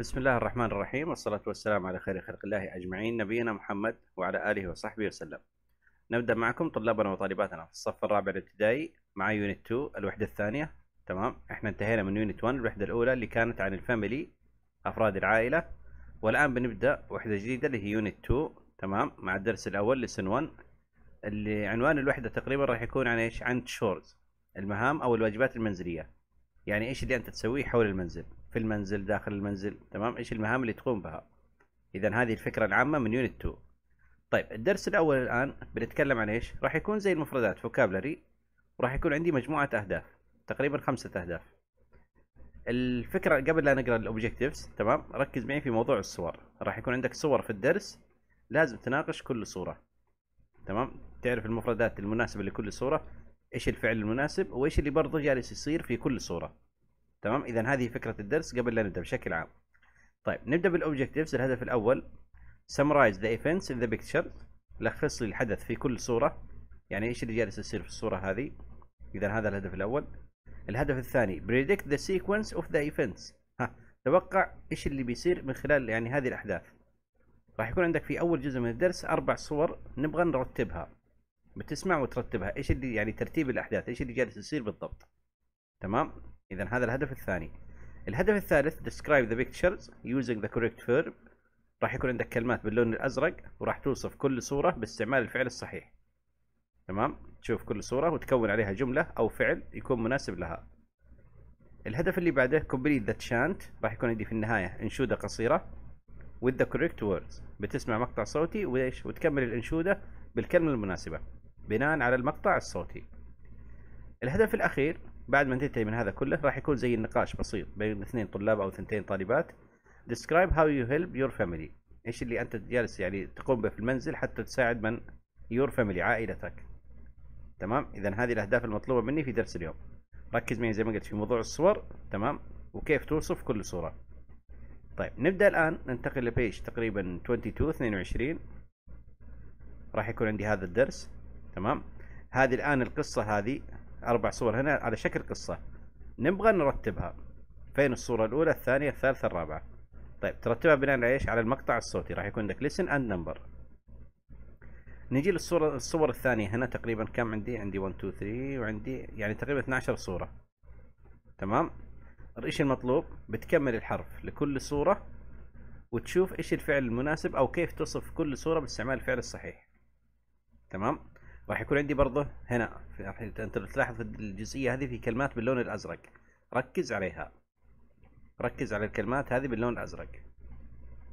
بسم الله الرحمن الرحيم والصلاة والسلام على خير خلق الله أجمعين نبينا محمد وعلى آله وصحبه وسلم نبدأ معكم طلابنا وطالباتنا في الصف الرابع الابتدائي مع يونت 2 الوحدة الثانية تمام احنا انتهينا من يونت 1 الوحدة الأولى اللي كانت عن الفاميلي أفراد العائلة والآن بنبدأ وحدة جديدة اللي هي يونت 2 تمام مع الدرس الأول لسن 1 اللي عنوان الوحدة تقريبا راح يكون عن ايش؟ عن تشورز المهام أو الواجبات المنزلية يعني ايش اللي أنت تسويه حول المنزل في المنزل داخل المنزل تمام ايش المهام اللي تقوم بها اذا هذه الفكره العامه من يونت 2 طيب الدرس الاول الان بنتكلم عن ايش راح يكون زي المفردات فوكابلري وراح يكون عندي مجموعه اهداف تقريبا خمسه اهداف الفكره قبل لا نقرا الاوبجكتيفز تمام ركز معي في موضوع الصور راح يكون عندك صور في الدرس لازم تناقش كل صوره تمام تعرف المفردات المناسبه لكل صوره ايش الفعل المناسب وايش اللي برضه جالس يصير في كل صوره تمام اذا هذه فكره الدرس قبل لا نبدا بشكل عام طيب نبدا بالاوبجكتيفز الهدف الاول summarize the events in the picture لخص لي الحدث في كل صوره يعني ايش اللي جالس يصير في الصوره هذه اذا هذا الهدف الاول الهدف الثاني predict the sequence of the events ها توقع ايش اللي بيصير من خلال يعني هذه الاحداث راح يكون عندك في اول جزء من الدرس اربع صور نبغى نرتبها بتسمع وترتبها ايش اللي يعني ترتيب الاحداث ايش اللي جالس يصير بالضبط تمام اذا هذا الهدف الثاني الهدف الثالث describe the pictures using the correct verb راح يكون عندك كلمات باللون الازرق وراح توصف كل صوره باستعمال الفعل الصحيح تمام تشوف كل صوره وتكون عليها جمله او فعل يكون مناسب لها الهدف اللي بعده complete the chant راح يكون عندي في النهايه انشوده قصيره with the correct words بتسمع مقطع صوتي وايش وتكمل الانشوده بالكلمه المناسبه بناء على المقطع الصوتي الهدف الاخير بعد ما تنتهي من هذا كله راح يكون زي النقاش بسيط بين اثنين طلاب او اثنتين طالبات describe how you help your family ايش اللي انت جالس يعني تقوم به في المنزل حتى تساعد من your family عائلتك تمام اذا هذه الاهداف المطلوبه مني في درس اليوم ركز معي زي ما قلت في موضوع الصور تمام وكيف توصف كل صوره طيب نبدا الان ننتقل لبيج تقريبا 22 22 راح يكون عندي هذا الدرس تمام هذه الان القصه هذه اربع صور هنا على شكل قصه نبغى نرتبها فين الصوره الاولى الثانيه الثالثه الرابعه طيب ترتبها بناء على ايش على المقطع الصوتي راح يكون عندك ليسن اند نمبر نجي للصوره الصور الثانيه هنا تقريبا كم عندي عندي 1 2 3 وعندي يعني تقريبا 12 صوره تمام ايش المطلوب بتكمل الحرف لكل صوره وتشوف ايش الفعل المناسب او كيف تصف كل صوره باستعمال الفعل الصحيح تمام راح يكون عندي برضه هنا راح انت بتلاحظ في الجزئيه هذه في كلمات باللون الازرق ركز عليها ركز على الكلمات هذه باللون الازرق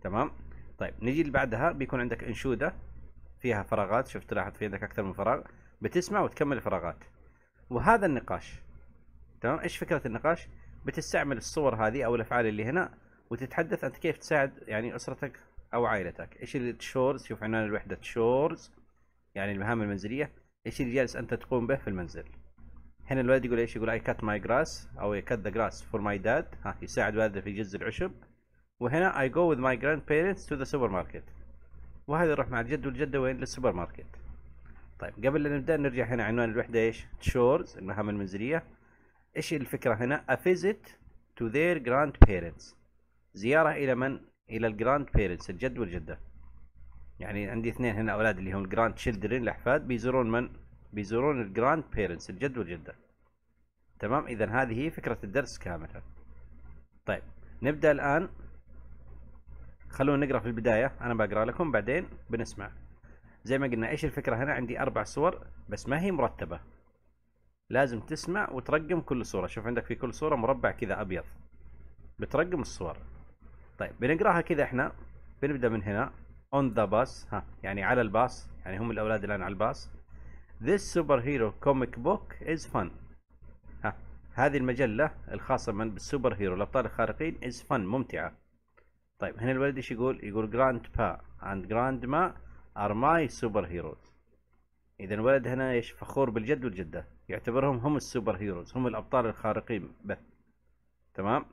تمام طيب نجي اللي بعدها بيكون عندك انشوده فيها فراغات شفت تلاحظ في عندك اكثر من فراغ بتسمع وتكمل الفراغات وهذا النقاش تمام ايش فكره النقاش بتستعمل الصور هذه او الافعال اللي هنا وتتحدث انت كيف تساعد يعني اسرتك او عائلتك ايش الشورز شوف عنوان الوحده شورز يعني المهام المنزليه ايش اللي جالس انت تقوم به في المنزل هنا الولد يقول ايش يقول اي كات ماي جراس او اي كات ذا جراس فور ماي داد ها يساعد والده في جز العشب وهنا اي جو وذ ماي جراند بيرنتس تو ذا سوبر ماركت وهذا يروح مع الجد والجده وين للسوبر ماركت طيب قبل لا نبدا نرجع هنا عنوان الوحده ايش chores المهام المنزليه ايش الفكره هنا a visit to their grandparents زياره الى من الى الجراند بيرنتس الجد والجده يعني عندي اثنين هنا اولاد اللي هم الجراند تشيلدرن الاحفاد بيزورون من بيزورون الجراند بيرنتس الجد والجده تمام اذا هذه هي فكره الدرس كامله طيب نبدا الان خلونا نقرا في البدايه انا بقرا لكم بعدين بنسمع زي ما قلنا ايش الفكره هنا عندي اربع صور بس ما هي مرتبه لازم تسمع وترقم كل صوره شوف عندك في كل صوره مربع كذا ابيض بترقم الصور طيب بنقراها كذا احنا بنبدا من هنا on the bus ها يعني على الباص يعني هم الاولاد الان على الباص this superhero comic book is fun ها هذه المجلة الخاصة من بالسوبر هيرو الابطال الخارقين is fun ممتعة طيب هنا الولد ايش يقول يقول grandpa and grandma are my superheroes اذا الولد هنا ايش فخور بالجد والجدة يعتبرهم هم السوبر هيروز هم الابطال الخارقين بس تمام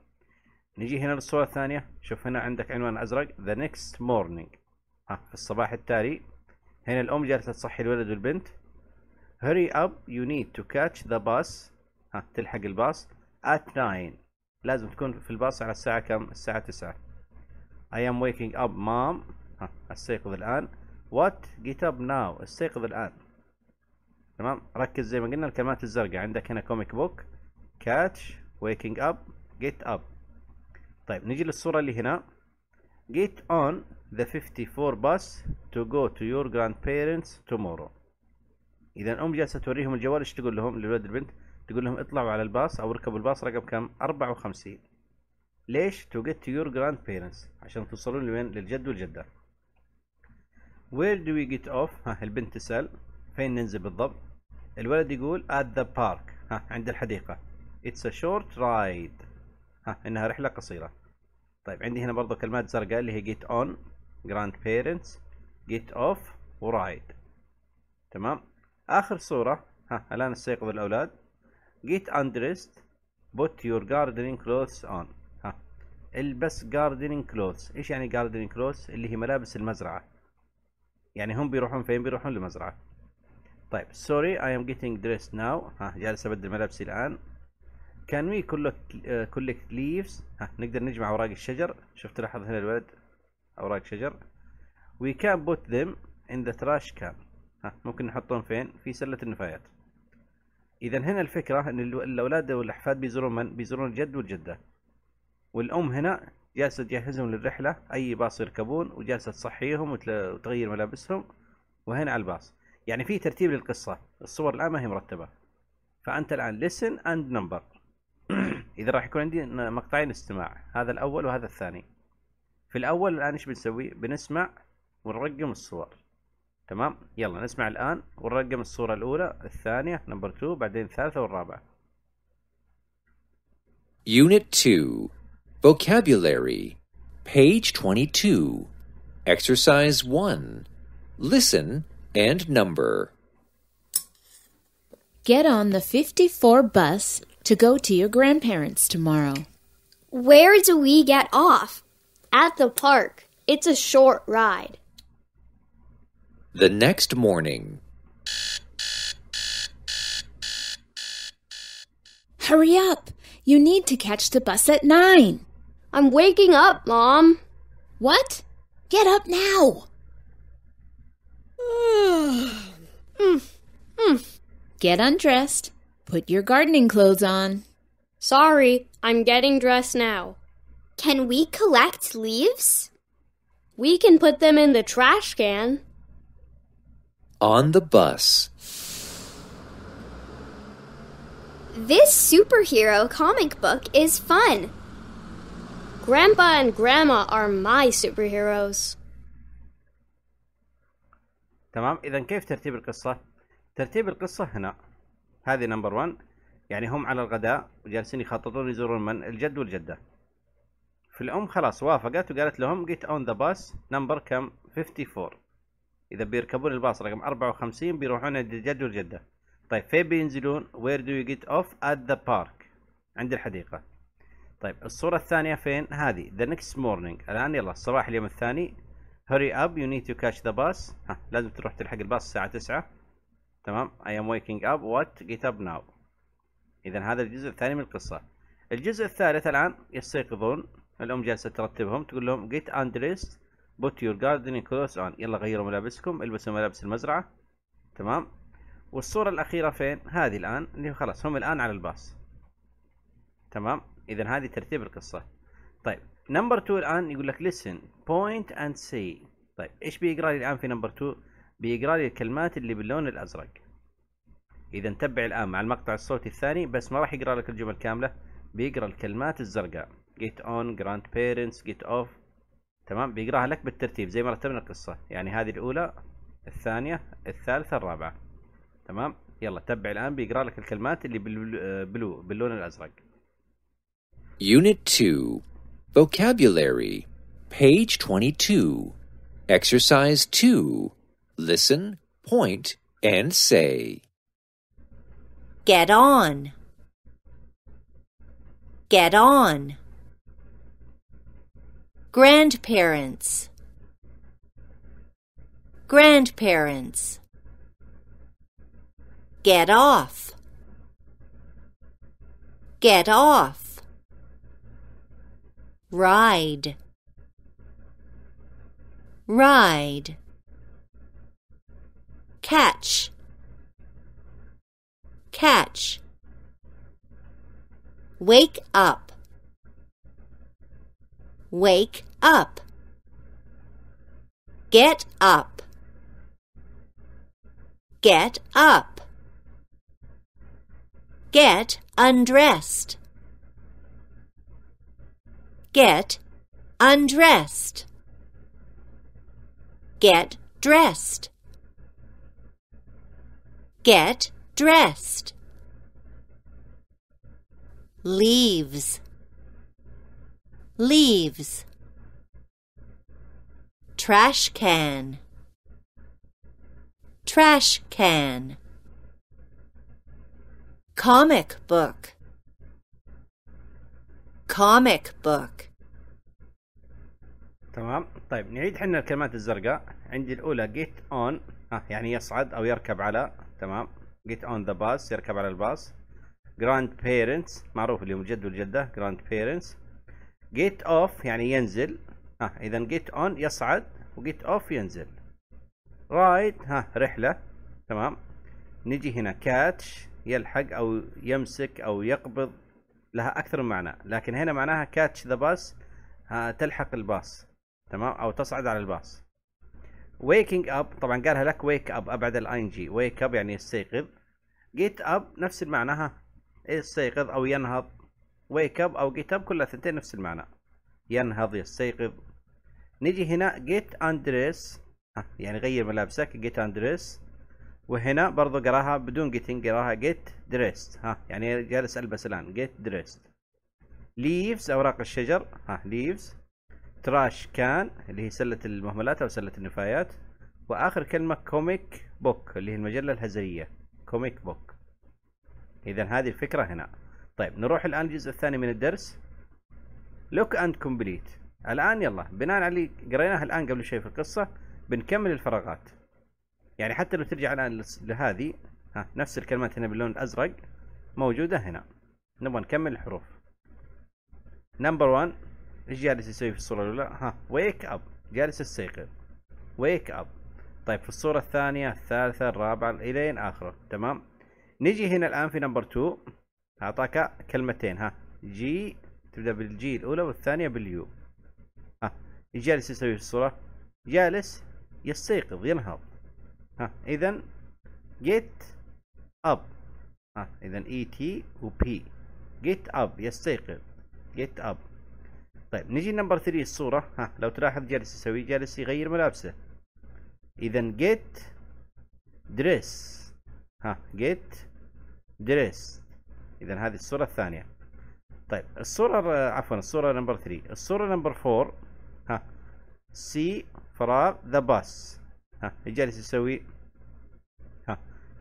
نجي هنا للصورة الثانية شوف هنا عندك عنوان ازرق the next morning ها في الصباح التالي هنا الأم جالسة تصحي الولد والبنت hurry up you need to catch the bus ها تلحق الباص at 9 لازم تكون في الباص على الساعة كم؟ الساعة 9 I am waking up mom ها استيقظ الآن what get up now استيقظ الآن تمام ركز زي ما قلنا الكلمات الزرقاء عندك هنا كوميك بوك catch waking up get up طيب نجي للصورة اللي هنا get on the 54 bus to go to your grandparents tomorrow اذا الأم جالسه توريهم الجوال ايش تقول لهم للولد البنت تقول لهم اطلعوا على الباص او اركبوا الباص رقم كم 54 ليش to get to your grandparents عشان توصلون لوين للجد والجده where do we get off ها البنت تسال فين ننزل بالضبط الولد يقول at the park ها عند الحديقه it's a short ride ها انها رحله قصيره طيب عندي هنا برضه كلمات زرقاء اللي هي get on جراند بيرنتس جيت اوف ورايد تمام اخر صوره ها الان استيقظ الاولاد جيت اندريست بوت يور جاردنينج كلوثس اون ها البس جاردنينج كلوثس ايش يعني جاردنينج كلوثس اللي هي ملابس المزرعه يعني هم بيروحون فين بيروحون للمزرعه طيب سوري اي ام جيتينج دريس ناو ها جالس ابدل ملابسي الان كان وي كولكت ليفز ها نقدر نجمع اوراق الشجر شفت لاحظ هنا الولد اوراق شجر وي كان بوت ذيم ان ذا تراش كان ها ممكن نحطهم فين في سله النفايات اذا هنا الفكره ان الاولاد والاحفاد بيزورون من بيزورون الجد والجده والام هنا جالسه تجهزهم للرحله اي باص يركبون وجالسه تصحيهم وتغير ملابسهم وهنا على الباص يعني في ترتيب للقصه الصور الان ما هي مرتبه فانت الان لسن اند نمبر اذا راح يكون عندي مقطعين استماع هذا الاول وهذا الثاني في الاول الان ايش بنسوي بنسمع ونرقم الصور تمام يلا نسمع الان ونرقم الصورة الاولى الثانية نمبر 2 بعدين الثالثة والرابعة Unit 2 Vocabulary Page 22 Exercise 1 Listen and number Get on the 54 bus to go to your grandparents tomorrow. Where do we get off? At the park, it's a short ride. The next morning. Hurry up! You need to catch the bus at nine. I'm waking up, Mom. What? Get up now! mm, mm. Get undressed. Put your gardening clothes on. Sorry, I'm getting dressed now. Can we collect leaves? We can put them in the trash can. On the bus. This superhero comic book is fun. Grandpa and Grandma are my superheroes. تمام إذا كيف ترتيب القصة؟ ترتيب القصة هنا هذه نمبر 1 يعني هم على الغداء وجالسين يخططون يزورون من؟ الجد والجدة فالام خلاص وافقت وقالت لهم جيت اون ذا باس نمبر كم 54 اذا بيركبون الباص رقم 54 بيروحون جده والجدة طيب فين بينزلون وير دو يو جيت اوف ات ذا بارك عند الحديقه طيب الصوره الثانيه فين هذه ذا نيكست مورنينج الان يلا الصباح اليوم الثاني هوري اب يو نيد تو كاتش ذا باس ها لازم تروح تلحق الباص الساعه 9 تمام اي ام ويكينج اب وات جيت اب ناو اذا هذا الجزء الثاني من القصه الجزء الثالث الان يستيقظون الام جالسه ترتبهم تقول لهم جيت اندريس بوت يور جاردن كلوز اون يلا غيروا ملابسكم البسوا ملابس المزرعه تمام والصوره الاخيره فين هذه الان اللي خلاص هم الان على الباص تمام اذا هذه ترتيب القصه طيب نمبر 2 الان يقول لك listen point and سي طيب ايش بيقرا لي الان في نمبر 2 بيقرا لي الكلمات اللي باللون الازرق اذا تبع الان مع المقطع الصوتي الثاني بس ما راح يقرا لك الجمل كامله بيقرا الكلمات الزرقاء جيت اون جراند بيرنتس جيت اوف تمام بيقراها لك بالترتيب زي ما رتبنا القصه يعني هذه الاولى الثانيه الثالثه الرابعه تمام يلا تبع الان بيقرا لك الكلمات اللي بالبلو باللون الازرق Unit 2 Vocabulary Page 22 Exercise 2 Listen, point and say Get on Get on grandparents, grandparents, get off, get off, ride, ride, catch, catch, wake up, wake up. Get up. Get up. Get undressed. Get undressed. Get dressed. Get dressed. Leaves. Leaves. trash can trash can comic book comic book تمام طيب نعيد حنا الكلمات الزرقاء عندي الاولى get on آه يعني يصعد او يركب على تمام get on the bus يركب على الباص جراند بيرنتس معروف اليوم جد والجده جراند بيرنتس get off يعني ينزل ها اذا جيت اون يصعد وجيت اوف ينزل رايد ها رحله تمام نجي هنا كاتش يلحق او يمسك او يقبض لها اكثر من معنى لكن هنا معناها كاتش ذا باس تلحق الباص تمام او تصعد على الباص ويكينج اب طبعا قالها لك ويك اب ابعد ان جي ويك اب يعني يستيقظ جيت اب نفس المعنى ها يستيقظ او ينهض ويك اب او جيت اب كلها ثنتين نفس المعنى ينهض يستيقظ نجي هنا جيت اندريس آه، يعني غير ملابسك جيت اندريس وهنا برضو قراها بدون getting قراها جيت دريست ها يعني جالس البس الان جيت دريست ليفز اوراق الشجر ها ليفز تراش كان اللي هي سله المهملات او سله النفايات واخر كلمه كوميك بوك اللي هي المجله الهزليه كوميك بوك اذا هذه الفكره هنا طيب نروح الان الجزء الثاني من الدرس لوك اند كومبليت الان يلا بناء على اللي قريناه الان قبل شوي في القصه بنكمل الفراغات يعني حتى لو ترجع الان لهذه ها نفس الكلمات هنا باللون الازرق موجوده هنا نبغى نكمل الحروف نمبر 1 ايش جالس يسوي في الصوره الاولى ها ويك اب جالس يستيقظ ويك اب طيب في الصوره الثانيه الثالثه الرابعه الين اخره تمام نجي هنا الان في نمبر 2 اعطاك كلمتين ها جي تبدأ بالجي الأولى والثانية باليو ها جالس يسوي في الصورة جالس يستيقظ ينهض ها إذا جيت أب ها إذا إي تي وبي جيت أب يستيقظ جيت أب طيب نجي نمبر 3 الصورة ها لو تلاحظ جالس يسوي جالس يغير ملابسه إذا جيت دريس ها جيت دريس إذا هذه الصورة الثانية طيب الصورة عفوا الصورة نمبر 3 الصورة نمبر 4 ها سي فراغ ذا باس ها جالس يسوي ها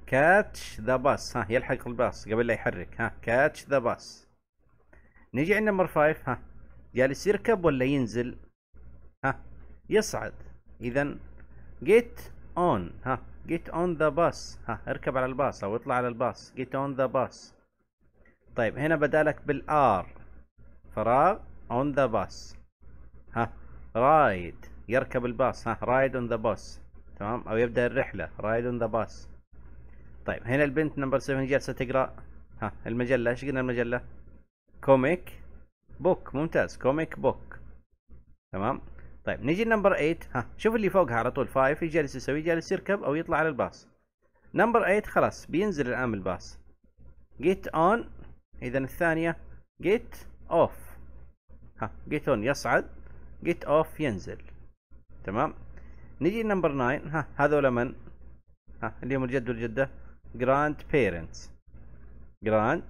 كاتش ذا باس ها يلحق الباص قبل لا يحرك ها كاتش ذا باس نجي عند نمبر 5 ها جالس يركب ولا ينزل ها يصعد اذا جيت اون ها جيت اون ذا باس ها اركب على الباص او اطلع على الباص جيت اون ذا باس طيب هنا بدالك بالار فراغ اون ذا باس ها رايد يركب الباص ها رايد اون ذا باس تمام او يبدا الرحله رايد اون ذا باس طيب هنا البنت نمبر 7 جالسه تقرا ها المجله ايش قلنا المجله كوميك بوك ممتاز كوميك بوك تمام طيب نيجي نمبر 8 ها شوف اللي فوقها على طول 5 ايش جالس يسوي جالس يركب او يطلع على الباص نمبر 8 خلاص بينزل الان الباص جيت اون اذا الثانيه جيت اوف ها جيت اون يصعد جيت اوف ينزل تمام نيجي نمبر 9 ها هذول من ها اللي هم الجد والجده جراند بيرنتس جراند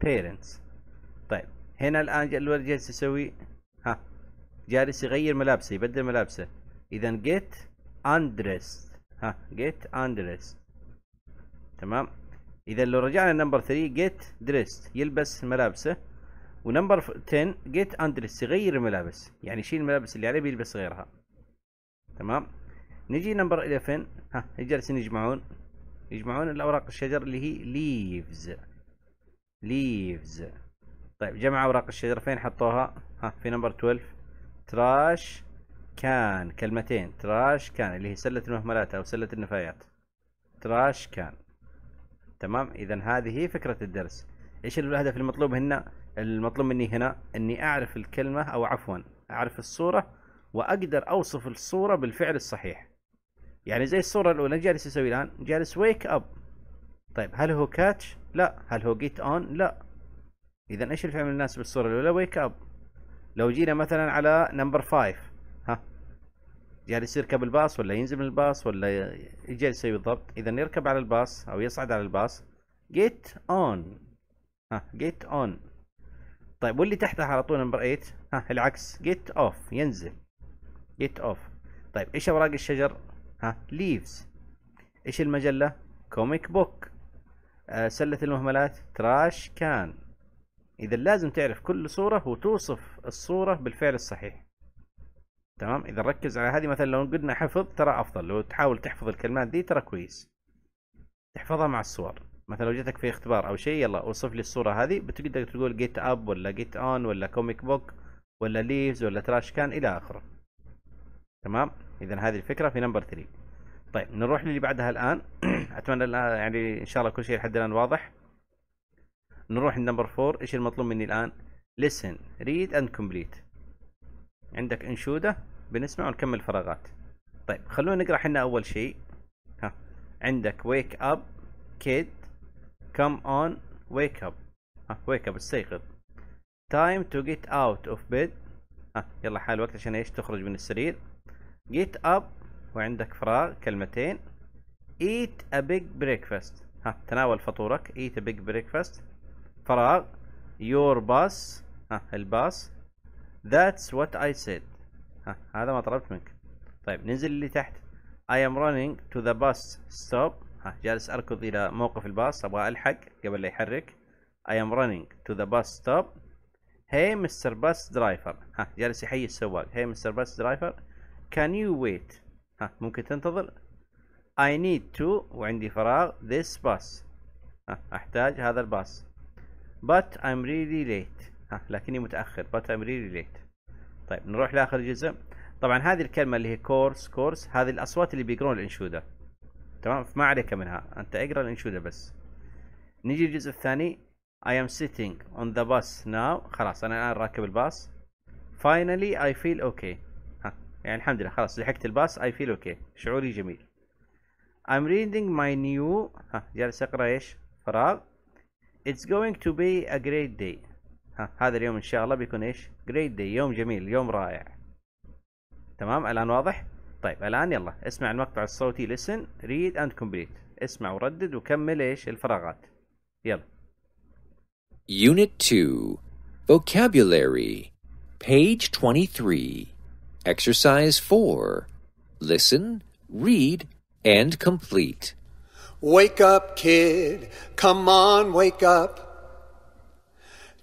بيرنتس طيب هنا الان الولد جالس يسوي ها جالس يغير ملابسه يبدل ملابسه اذا جيت اندريس ها جيت اندريس تمام اذا لو رجعنا نمبر 3 جيت دريست يلبس ملابسه ونمبر 10 جيت اندريس يغير الملابس يعني يشيل الملابس اللي عليه بيلبس غيرها تمام نجي نمبر 11 ها جالسين يجمعون يجمعون الاوراق الشجر اللي هي ليفز ليفز طيب جمع اوراق الشجر فين حطوها ها في نمبر 12 تراش كان كلمتين تراش كان اللي هي سله المهملات او سله النفايات تراش كان تمام اذا هذه هي فكره الدرس ايش الهدف المطلوب هنا المطلوب مني هنا اني اعرف الكلمه او عفوا اعرف الصوره واقدر اوصف الصوره بالفعل الصحيح يعني زي الصوره الاولى جالس يسوي الان جالس ويك اب طيب هل هو كاتش لا هل هو جيت اون لا اذا ايش الفعل المناسب للصوره الاولى ويك اب لو جينا مثلا على نمبر 5 يعني يصير الباص ولا ينزل من الباص ولا ايش يسوي بالضبط اذا يركب على الباص او يصعد على الباص جيت اون ها جيت اون طيب واللي تحتها على طول نمبر 8 ها العكس جيت اوف ينزل جيت اوف طيب ايش اوراق الشجر ها ليفز ايش المجله كوميك بوك آه سله المهملات تراش كان اذا لازم تعرف كل صوره وتوصف الصوره بالفعل الصحيح تمام اذا ركز على هذه مثلا لو قلنا حفظ ترى افضل لو تحاول تحفظ الكلمات دي ترى كويس تحفظها مع الصور مثلا لو جاتك في اختبار او شيء يلا اوصف لي الصوره هذه بتقدر تقول جيت اب ولا جيت اون ولا كوميك بوك ولا ليفز ولا تراش كان الى اخره تمام اذا هذه الفكره في نمبر 3 طيب نروح للي بعدها الان اتمنى الان يعني ان شاء الله كل شيء لحد الان واضح نروح لنمبر 4 ايش المطلوب مني الان listen read and complete عندك انشوده بنسمع ونكمل فراغات طيب خلونا نقرا احنا اول شيء ها عندك ويك اب كيد كم اون ويك اب ها ويك اب استيقظ تايم تو جيت اوت اوف بيد ها يلا حال الوقت عشان ايش تخرج من السرير جيت اب وعندك فراغ كلمتين ايت ا بيج بريكفاست ها تناول فطورك ايت ا بيج بريكفاست فراغ يور باس ها الباص That's what I said ها هذا ما طلبت منك طيب ننزل اللي تحت I am running to the bus stop ها جالس اركض الى موقف الباص ابغى الحق قبل لا يحرك I am running to the bus stop Hey Mr. Bus Driver ها جالس يحيي السواق Hey Mr. Bus Driver Can you wait ها ممكن تنتظر I need to وعندي فراغ this bus ها أحتاج هذا الباص but I'm really late ها لكني متاخر but I'm really late طيب نروح لاخر جزء طبعا هذه الكلمه اللي هي كورس كورس هذه الاصوات اللي بيقرون الانشوده تمام فما عليك منها انت اقرا الانشوده بس نجي الجزء الثاني I am sitting on the bus now خلاص انا الان راكب الباص finally I feel okay ها يعني الحمد لله خلاص لحقت الباص I feel okay شعوري جميل I'm reading my new ها جالس اقرا ايش فراغ It's going to be a great day ها هذا اليوم ان شاء الله بيكون ايش جريد دي يوم جميل يوم رائع تمام الان واضح طيب الان يلا اسمع المقطع الصوتي listen ريد اند كومبليت اسمع وردد وكمل ايش الفراغات يلا Unit 2 Vocabulary Page 23 Exercise 4 Listen, read and complete Wake up kid, come on wake up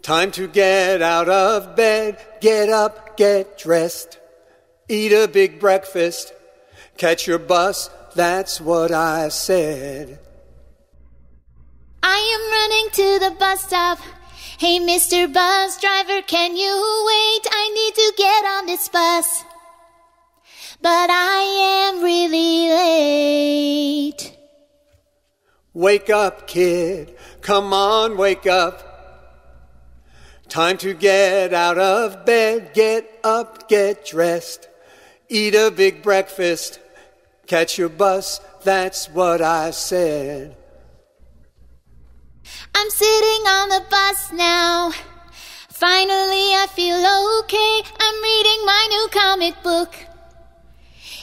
Time to get out of bed, get up, get dressed, eat a big breakfast, catch your bus, that's what I said. I am running to the bus stop. Hey, Mr. Bus Driver, can you wait? I need to get on this bus. But I am really late. Wake up, kid. Come on, wake up. Time to get out of bed, get up, get dressed, eat a big breakfast, catch your bus, that's what I said. I'm sitting on the bus now. Finally, I feel okay. I'm reading my new comic book.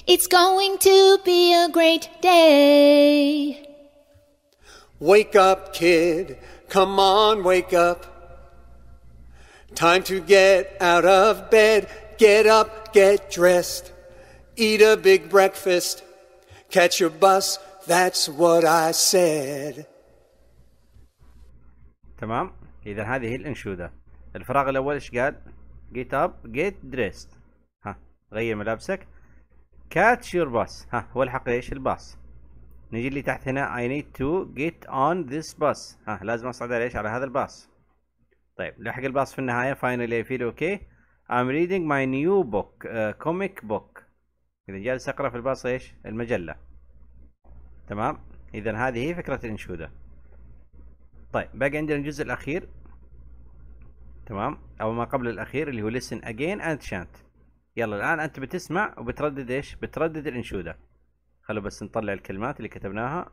It's going to be a great day. Wake up, kid. Come on, wake up. Time to get out of bed, get up, get dressed, eat a big breakfast, catch a bus, that's what I said. تمام؟ إذا هذه هي الأنشودة. الفراغ الأول إيش قال؟ get up, get dressed. ها غير ملابسك. catch your bus. ها والحق إيش؟ الباص. نجي اللي تحت هنا I need to get on this bus. ها لازم أصعد على إيش؟ على هذا الباص. طيب لحق الباص في النهايه فاينلي اي فيل اوكي I'm reading my new book كوميك آه، بوك اذا جالس اقرا في الباص ايش؟ المجله تمام اذا هذه هي فكره الانشوده طيب باقي عندنا الجزء الاخير تمام او ما قبل الاخير اللي هو listen again and chant يلا الان انت بتسمع وبتردد ايش؟ بتردد الانشوده خلو بس نطلع الكلمات اللي كتبناها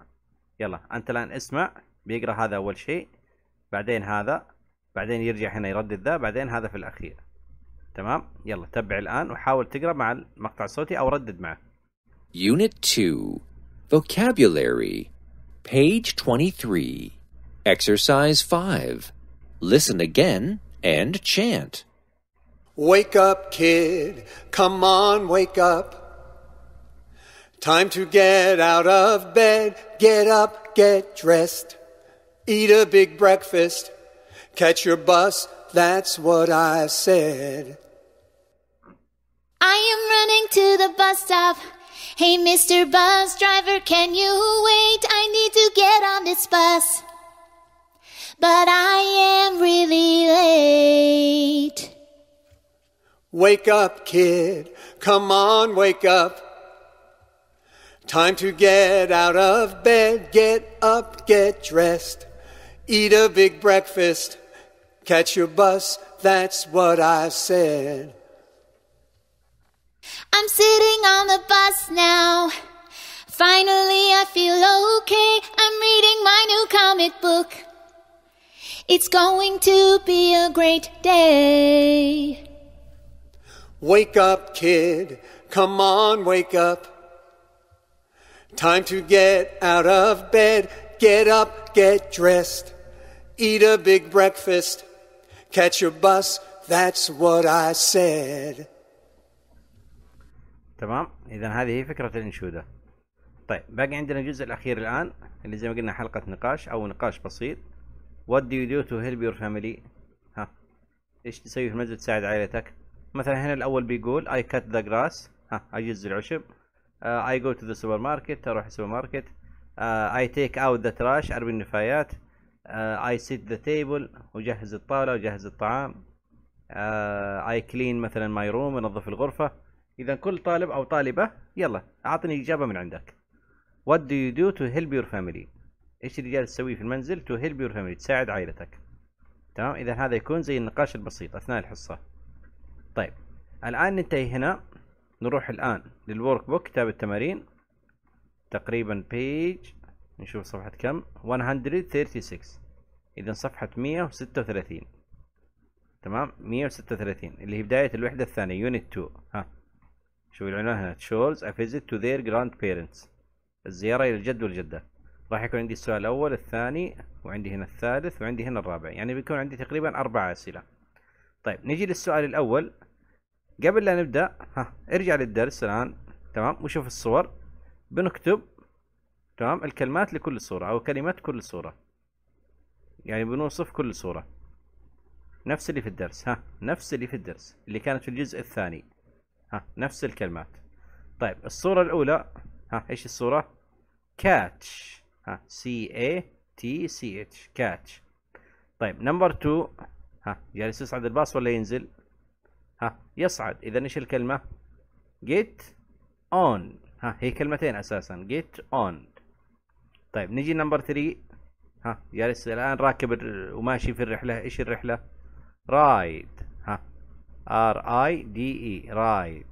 يلا انت الان اسمع بيقرا هذا اول شيء بعدين هذا بعدين يرجع هنا يردد ذا بعدين هذا في الاخير تمام يلا تبع الان وحاول تقرا مع المقطع الصوتي او ردد معه Unit 2 Vocabulary Page 23 Exercise 5 Listen again and chant Wake up kid come on wake up Time to get out of bed get up get dressed Eat a big breakfast Catch your bus, that's what I said. I am running to the bus stop. Hey, Mr. Bus Driver, can you wait? I need to get on this bus. But I am really late. Wake up, kid. Come on, wake up. Time to get out of bed. Get up, get dressed. Eat a big breakfast. Catch your bus, that's what I said. I'm sitting on the bus now. Finally, I feel okay. I'm reading my new comic book. It's going to be a great day. Wake up, kid. Come on, wake up. Time to get out of bed. Get up, get dressed. Eat a big breakfast. catch a bus that's what I said تمام اذا هذه هي فكره الانشوده طيب باقي عندنا الجزء الاخير الان اللي زي ما قلنا حلقه نقاش او نقاش بسيط what do you do to help your family ها ايش تسوي في المنزل تساعد عائلتك مثلا هنا الاول بيقول I cut the grass ها اجز العشب uh, I go to the supermarket اروح السوبر ماركت uh, آه، I take out the trash ارمي النفايات اي سيت ذا تيبل اجهز الطاوله وجهز الطعام اي آه، كلين مثلا ماي روم انظف الغرفه اذا كل طالب او طالبه يلا اعطني اجابه من عندك وات دو يو دو تو هيلب يور فاميلي ايش اللي جالس تسويه في المنزل تو هيلب يور فاميلي تساعد عائلتك تمام اذا هذا يكون زي النقاش البسيط اثناء الحصه طيب الان ننتهي هنا نروح الان للورك بوك كتاب التمارين تقريبا بيج نشوف صفحة كم 136 إذا صفحة 136 تمام 136 اللي هي بداية الوحدة الثانية يونت 2 ها شوف العنوان هنا شولز a تو ذير جراند بيرنتس الزيارة إلى الجد والجدة راح يكون عندي السؤال الأول الثاني وعندي هنا الثالث وعندي هنا الرابع يعني بيكون عندي تقريبا أربع أسئلة طيب نجي للسؤال الأول قبل لا نبدأ ها ارجع للدرس الآن تمام وشوف الصور بنكتب تمام الكلمات لكل صورة أو كلمات كل صورة يعني بنوصف كل صورة نفس اللي في الدرس ها نفس اللي في الدرس اللي كانت في الجزء الثاني ها نفس الكلمات طيب الصورة الأولى ها إيش الصورة catch ها c a t c h catch طيب نمبر 2 ها جالس يصعد الباص ولا ينزل ها يصعد إذا إيش الكلمة get on ها هي كلمتين أساسا get on طيب نجي نمبر 3 ها جالس الان راكب وماشي في الرحله ايش الرحله رايد ها ار اي دي اي رايد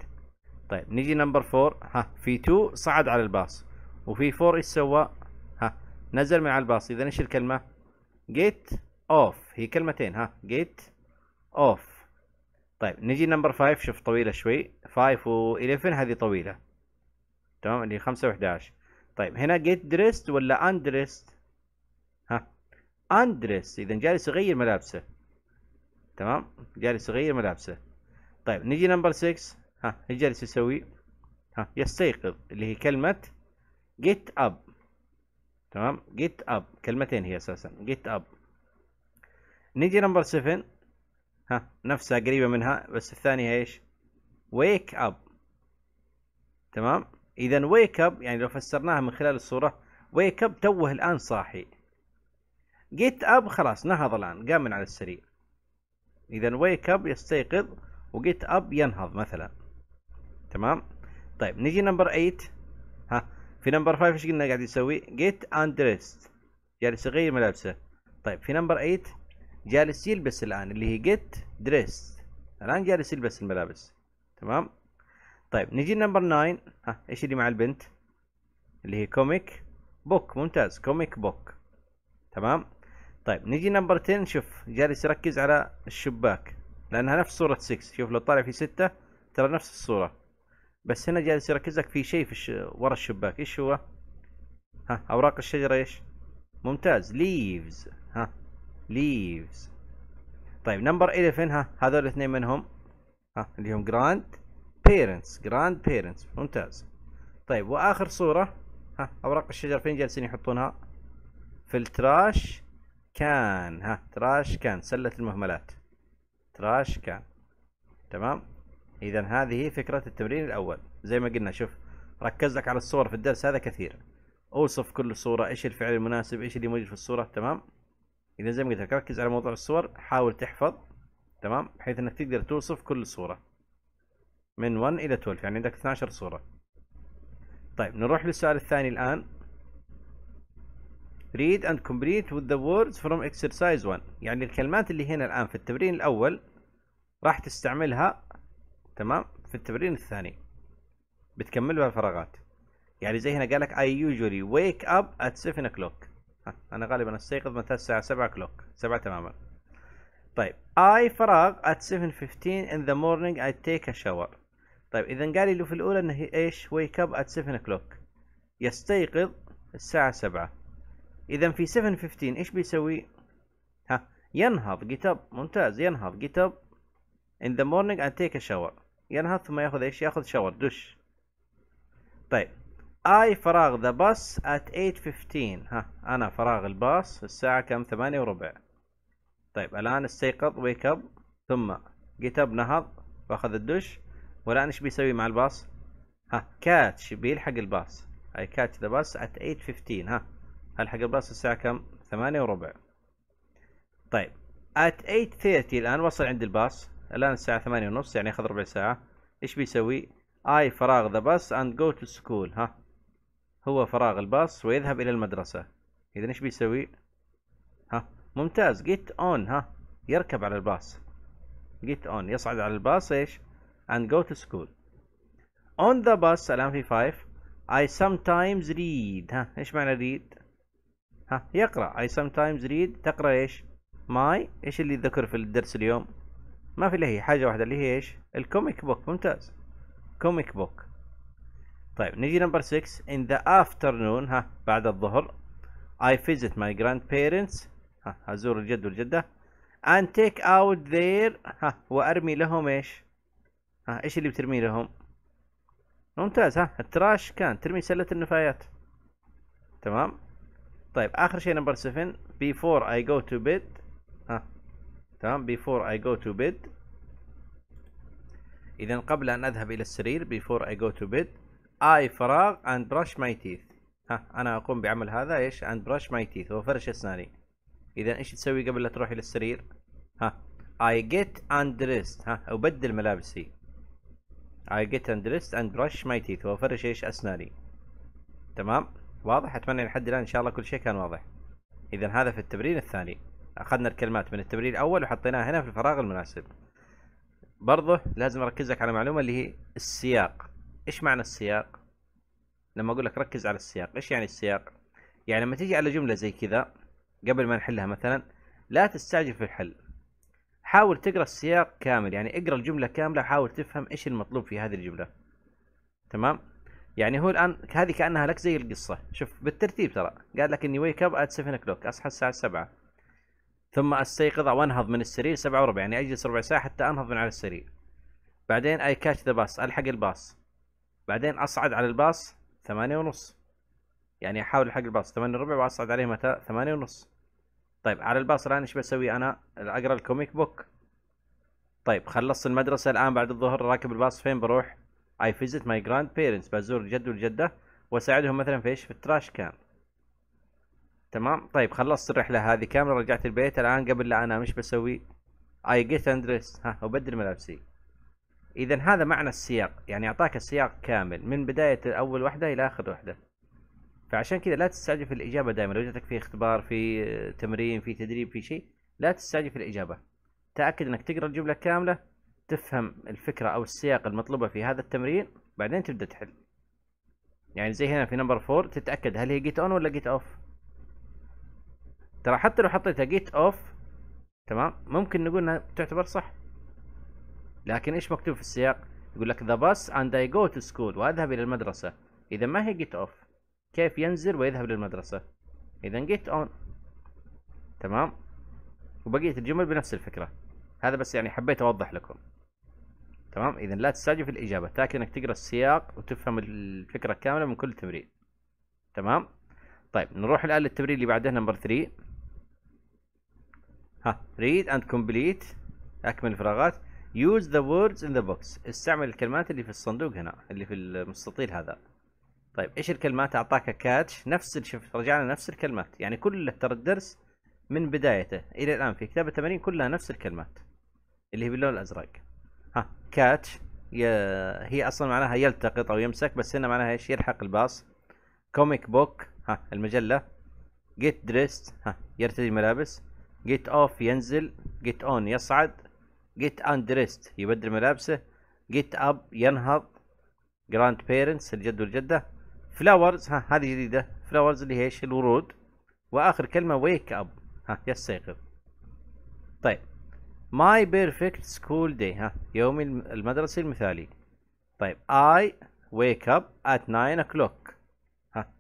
طيب نجي نمبر 4 ها في 2 صعد على الباص وفي 4 ايش سوى ها نزل من على الباص اذا ايش الكلمه جيت اوف هي كلمتين ها جيت اوف طيب نجي نمبر 5 شوف طويله شوي 5 و 11 هذه طويله تمام اللي 5 و 11 طيب هنا جيت دريست ولا اندريست ها اندريست اذا جالس يغير ملابسه تمام جالس يغير ملابسه طيب نجي نمبر 6 ها ايش جالس يسوي ها يستيقظ اللي هي كلمه جيت اب تمام جيت اب كلمتين هي اساسا جيت اب نجي نمبر 7 ها نفسها قريبه منها بس الثانيه ايش ويك اب تمام اذا ويك اب يعني لو فسرناها من خلال الصوره ويك اب توه الان صاحي جيت اب خلاص نهض الان قام من على السرير اذا ويك اب يستيقظ وجيت اب ينهض مثلا تمام طيب نجي نمبر 8 ها في نمبر 5 ايش قلنا قاعد يسوي جيت اندريست جالس يغير ملابسه طيب في نمبر 8 جالس يلبس الان اللي هي جيت دريست الان جالس يلبس الملابس تمام طيب نجي نمبر 9 ها ايش اللي مع البنت اللي هي كوميك بوك ممتاز كوميك بوك تمام طيب نجي نمبر 10 شوف جالس يركز على الشباك لانها نفس صورة 6 شوف لو طالع في 6 ترى نفس الصورة بس هنا جالس يركز لك في شيء في الش... ورا الشباك ايش هو؟ ها اوراق الشجرة ايش؟ ممتاز ليفز ها ليفز طيب نمبر 11 ها هذول الاثنين منهم ها اللي هم جراند بيرنتس جراند بيرنتس ممتاز طيب واخر صوره ها اوراق الشجر فين جالسين يحطونها في التراش كان ها تراش كان سله المهملات تراش كان تمام اذا هذه فكره التمرين الاول زي ما قلنا شوف ركز لك على الصور في الدرس هذا كثير اوصف كل صوره ايش الفعل المناسب ايش اللي موجود في الصوره تمام اذا زي ما قلت لك ركز على موضوع الصور حاول تحفظ تمام بحيث انك تقدر توصف كل صوره من 1 الى 12 يعني عندك 12 صوره طيب نروح للسؤال الثاني الان read and complete with the words from exercise 1 يعني الكلمات اللي هنا الان في التمرين الاول راح تستعملها تمام في التمرين الثاني بتكمل بها فراغات يعني زي هنا قال لك I usually wake up at 7 o'clock أنا غالبا أستيقظ من الساعة 7 o'clock 7 تماما طيب I فراغ at 7:15 in the morning I take a shower طيب اذا قال لي في الاولى انه ايش ويك اب ات 7 كلوك يستيقظ الساعة 7 اذا في 7:15 ايش بيسوي ها ينهض جيت اب ممتاز ينهض جيت اب in the morning and take a shower ينهض ثم ياخذ ايش ياخذ شاور دش طيب اي فراغ ذا باص ات 8:15 ها انا فراغ الباص الساعة كم 8 وربع طيب الان استيقظ ويك اب ثم جيت اب نهض واخذ الدش والان ايش بيسوي مع الباص ها كاتش بيلحق الباص اي كاتش ذا باص ات 8:15 ها الحق الباص الساعه كم 8 وربع طيب ات 8:30 الان وصل عند الباص الان الساعه 8 ونص يعني اخذ ربع ساعه ايش بيسوي اي فراغ ذا باص اند جو تو سكول ها هو فراغ الباص ويذهب الى المدرسه اذا ايش بيسوي ها ممتاز جيت اون ها يركب على الباص جيت اون يصعد على الباص ايش and go to school. On the bus الآن في 5 I sometimes read ها ايش معنى read؟ ها يقرأ I sometimes read تقرأ ايش؟ my ايش اللي ذكر في الدرس اليوم؟ ما في الا هي حاجة واحدة اللي هي ايش؟ الكوميك بوك ممتاز كوميك بوك طيب نجي نمبر 6 in the afternoon ها بعد الظهر I visit my grandparents ها أزور الجد والجدة and take out their ها وأرمي لهم إيش ها ايش اللي بترمي لهم ممتاز ها التراش كان ترمي سلة النفايات تمام طيب اخر شيء نمبر 7 before I go to bed ها تمام before I go to bed اذا قبل ان اذهب الى السرير before I go to bed I فراغ and brush my teeth ها انا اقوم بعمل هذا ايش and brush my teeth وفرش اسناني اذا ايش تسوي قبل لا تروح الى السرير ها I get undressed ها ابدل ملابسي I get undressed and brush my teeth وافرش ايش اسناني تمام واضح اتمنى لحد الان ان شاء الله كل شيء كان واضح اذا هذا في التمرين الثاني اخذنا الكلمات من التمرين الاول وحطيناها هنا في الفراغ المناسب برضه لازم اركز لك على معلومه اللي هي السياق ايش معنى السياق لما اقول لك ركز على السياق ايش يعني السياق يعني لما تيجي على جمله زي كذا قبل ما نحلها مثلا لا تستعجل في الحل حاول تقرا السياق كامل يعني اقرا الجمله كامله وحاول تفهم ايش المطلوب في هذه الجمله تمام يعني هو الان هذه كانها لك زي القصه شوف بالترتيب ترى قال لك اني ويك اب ات 7 كلوك اصحى الساعه 7 ثم استيقظ وانهض من السرير 7 وربع يعني اجلس ربع ساعه حتى انهض من على السرير بعدين اي كاتش ذا باص الحق الباص بعدين اصعد على الباص ثمانية ونص يعني احاول الحق الباص ثمانية وربع واصعد عليه متى ثمانية ونص طيب على الباص الان ايش بسوي انا اقرا الكوميك بوك طيب خلصت المدرسه الان بعد الظهر راكب الباص فين بروح اي فيزيت ماي جراند بيرنتس بزور الجد والجده واساعدهم مثلا في ايش في التراش كان تمام طيب خلصت الرحله هذه كامله رجعت البيت الان قبل لا انام ايش بسوي اي جيت اندريس ها وبدل ملابسي اذا هذا معنى السياق يعني اعطاك السياق كامل من بدايه اول وحده الى اخر وحده فعشان كذا لا تستعجل في الاجابه دائما لو جاتك في اختبار في تمرين في تدريب في شيء لا تستعجل في الاجابه تاكد انك تقرا الجمله كامله تفهم الفكره او السياق المطلوبه في هذا التمرين بعدين تبدا تحل يعني زي هنا في نمبر 4 تتاكد هل هي جيت اون ولا جيت اوف ترى حتى لو حطيتها جيت اوف تمام ممكن نقول انها تعتبر صح لكن ايش مكتوب في السياق يقول لك ذا باس اند اي جو تو سكول واذهب الى المدرسه اذا ما هي جيت اوف كيف ينزل ويذهب للمدرسة إذا جيت أون تمام وبقية الجمل بنفس الفكرة هذا بس يعني حبيت أوضح لكم تمام إذا لا تستعجل في الإجابة تاكد إنك تقرأ السياق وتفهم الفكرة كاملة من كل تمرين تمام طيب نروح الآن للتمرين اللي بعده نمبر 3 ها read and complete أكمل الفراغات use the words in the box استعمل الكلمات اللي في الصندوق هنا اللي في المستطيل هذا طيب ايش الكلمات اعطاك كاتش نفس شوف رجعنا نفس الكلمات يعني كل ترى الدرس من بدايته الى الان في كتاب التمارين كلها نفس الكلمات اللي هي باللون الازرق ها كاتش هي اصلا معناها يلتقط او يمسك بس هنا معناها ايش يلحق الباص كوميك بوك ها المجله جيت دريست ها يرتدي الملابس جيت اوف ينزل جيت اون يصعد جيت اندريست يبدل ملابسه جيت اب ينهض جراند بيرنتس الجد والجده فلاورز ها هذه جديده فلاورز اللي هي ايش الورود واخر كلمه ويك اب ها يستيقظ طيب ماي بيرفكت سكول داي ها يومي المدرسي المثالي طيب اي ويك اب ات 9 o'clock ها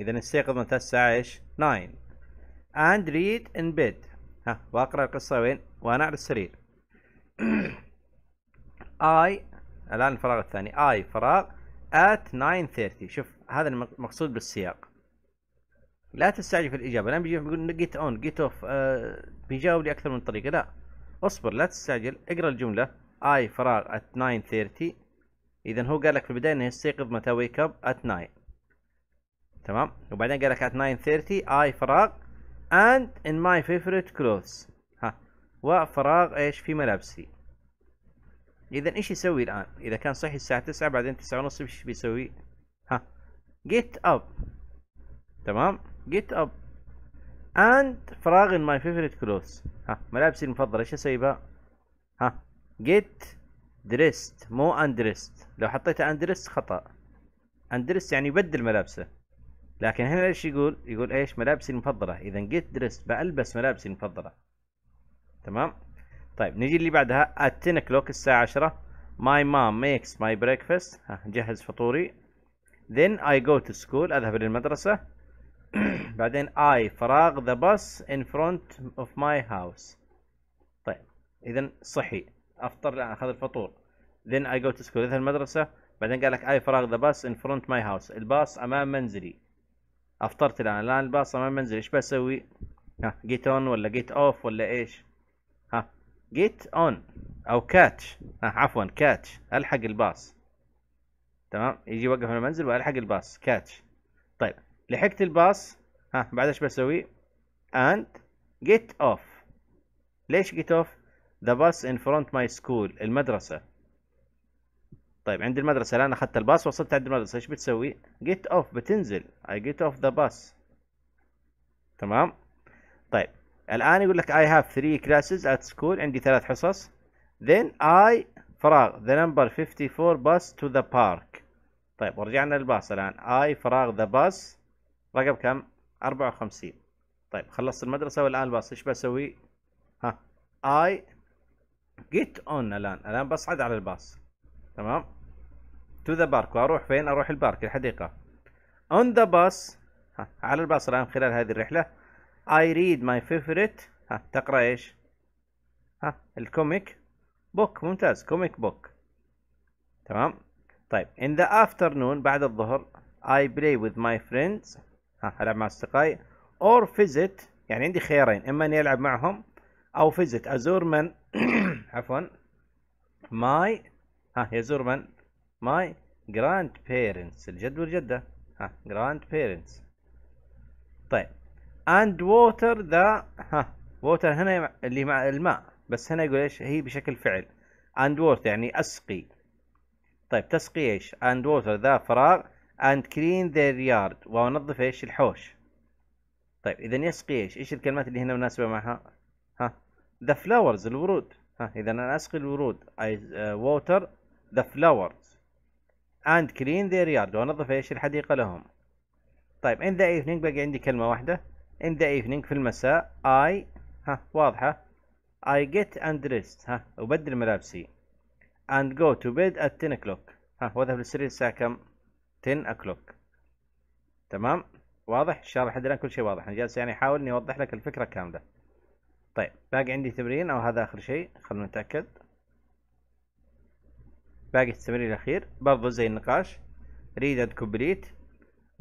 اذا استيقظ متى الساعه ايش 9 and read in bed ها واقرا القصه وين وانا على السرير I الان الفراغ الثاني I فراغ at 9:30 شوف هذا المقصود بالسياق لا تستعجل في الاجابه لا بيجي بيقول جيت اون جيت اوف بيجاوب لي اكثر من طريقه لا اصبر لا تستعجل اقرا الجمله اي فراغ at 9:30 اذا هو قال لك في البدايه انه يستيقظ متى ويك اب at 9 تمام وبعدين قال لك at 9:30 اي فراغ and in my favorite clothes ها وفراغ ايش في ملابسي اذا ايش يسوي الان اذا كان صحي الساعه 9 بعدين 9 ونص ايش بيسوي ها get up تمام get up and فراغ in my favorite clothes ها ملابسي المفضله ايش اسوي بقى ها get dressed مو undressed لو حطيت undressed خطا undressed يعني يبدل ملابسه لكن هنا ايش يقول يقول ايش ملابسي المفضله اذا get dressed بلبس ملابسي المفضله تمام طيب نجي اللي بعدها at 10 o'clock الساعة 10 my mom makes my breakfast ها جهز فطوري then I go to school أذهب للمدرسة بعدين I فراغ the bus in front of my house طيب إذا صحي أفطر الآن أخذ الفطور then I go to school أذهب المدرسة بعدين قال لك I فراغ the bus in front of my house الباص أمام منزلي أفطرت الآن الآن الباص أمام منزلي إيش بسوي؟ ها جيت أون ولا جيت أوف ولا إيش؟ جيت اون او كاتش آه عفوا كاتش الحق الباص تمام يجي يوقف من المنزل والحق الباص كاتش طيب لحقت الباص ها بعد ايش بسوي and get off ليش get off the bus in front my school المدرسة طيب عند المدرسة الآن أخذت الباص وصلت عند المدرسة إيش بتسوي get off بتنزل I get off the bus تمام طيب الان يقول لك اي هاف 3 كلاسز ات سكول عندي ثلاث حصص then I فراغ the number 54 bus to the park طيب ورجعنا للباص الان I فراغ the bus رقم كم 54 طيب خلصت المدرسة والان الباص ايش بسوي ها I get on الان الان بصعد على الباص تمام to the park واروح فين اروح البارك الحديقة on the bus ها على الباص الان خلال هذه الرحلة I read my favorite ها تقرأ ايش ها الكوميك بوك ممتاز كوميك بوك تمام طيب in the afternoon بعد الظهر I play with my friends ها ألعب مع أصدقائي or visit يعني عندي خيارين إما إني ألعب معهم أو visit أزور من عفوا my ها يزور من my grandparents الجد والجدة ها grandparents طيب اند ووتر ذا ها ووتر هنا اللي مع الماء بس هنا يقول ايش هي بشكل فعل اند ووتر يعني اسقي طيب تسقي ايش اند ووتر ذا فراغ اند كلين ذير يارد وانظف ايش الحوش طيب اذا يسقي ايش ايش الكلمات اللي هنا مناسبه معها ها ذا فلاورز الورود ها اذا انا اسقي الورود اي ووتر ذا فلاورز اند كلين ذير يارد وانظف ايش الحديقه لهم طيب ان ذا ايفنينج باقي عندي كلمه واحده in the evening في المساء I ها واضحة I get undressed ها وبدل ملابسي and go to bed at 10 o'clock ها وأذهب للسرير الساعة كم؟ 10 o'clock تمام واضح الله لحد الآن كل شيء واضح أنا جالس يعني أحاول إني أوضح لك الفكرة كاملة طيب باقي عندي تمرين أو هذا آخر شيء خلونا نتأكد باقي التمرين الأخير برضو زي النقاش read and complete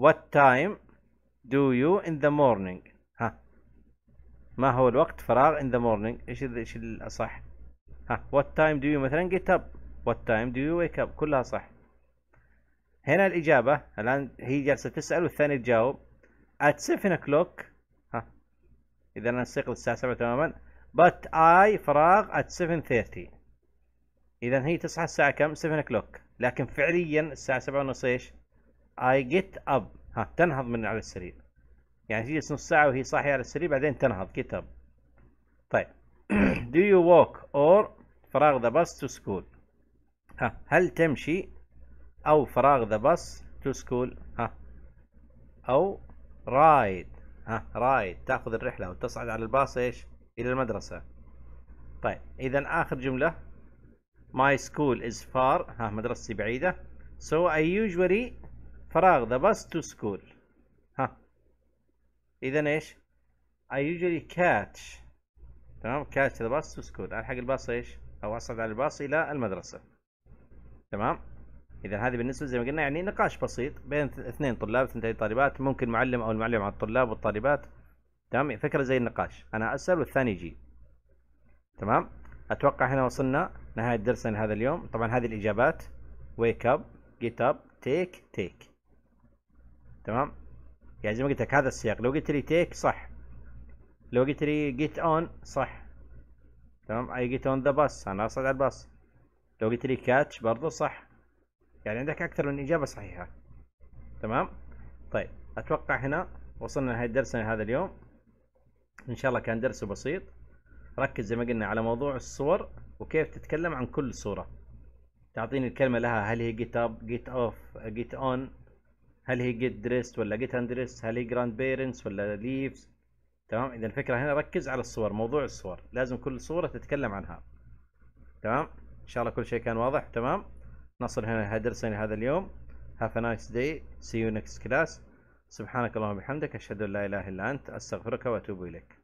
what time do you in the morning ها ما هو الوقت فراغ in the morning ايش ايش الاصح ها what time do you مثلا get up what time do you wake up كلها صح هنا الإجابة الآن هي جالسة تسأل والثاني تجاوب at 7 o'clock ها إذا أنا استيقظ الساعة 7 تماما but I فراغ at 7:30 إذا هي تصحى الساعة كم 7 o'clock لكن فعليا الساعة 7 ونص إيش I get up ها تنهض من على السرير يعني تجلس نص ساعة وهي صاحية على السرير بعدين تنهض كتب طيب do you walk or فراغ the bus to school ها هل تمشي أو فراغ the bus to school ها أو ride ها رايد تاخذ الرحله وتصعد على الباص ايش الى المدرسه طيب اذا اخر جمله my school is far ها مدرستي بعيده so I usually فراغ ذا باس تو سكول ها اذا ايش؟ اي usually كاتش تمام كاتش ذا باس تو سكول الحق الباص ايش؟ او اصعد على الباص الى المدرسه تمام؟ اذا هذه بالنسبه زي ما قلنا يعني نقاش بسيط بين اثنين طلاب اثنتين طالبات ممكن معلم او المعلم على الطلاب والطالبات تمام فكره زي النقاش انا اسال والثاني يجي تمام؟ اتوقع هنا وصلنا نهايه درسنا لهذا اليوم طبعا هذه الاجابات wake up get up take take تمام يعني زي ما قلت لك هذا السياق لو قلت لي تيك صح لو قلت لي جيت اون صح تمام اي جيت اون ذا باس انا اصعد على الباص لو قلت لي كاتش برضه صح يعني عندك اكثر من اجابه صحيحه تمام طيب اتوقع هنا وصلنا لنهايه درسنا هذا اليوم ان شاء الله كان درس بسيط ركز زي ما قلنا على موضوع الصور وكيف تتكلم عن كل صوره تعطيني الكلمه لها هل هي جيت اب جيت اوف جيت اون هل هي جيت دريست ولا جيت اندريس هل هي جراند بيرنتس ولا ليفز تمام اذا الفكره هنا ركز على الصور موضوع الصور لازم كل صوره تتكلم عنها تمام ان شاء الله كل شيء كان واضح تمام نصل هنا هدرسني هذا اليوم هاف ا نايس داي سي يو نيكست كلاس سبحانك اللهم وبحمدك اشهد ان لا اله الا انت استغفرك واتوب اليك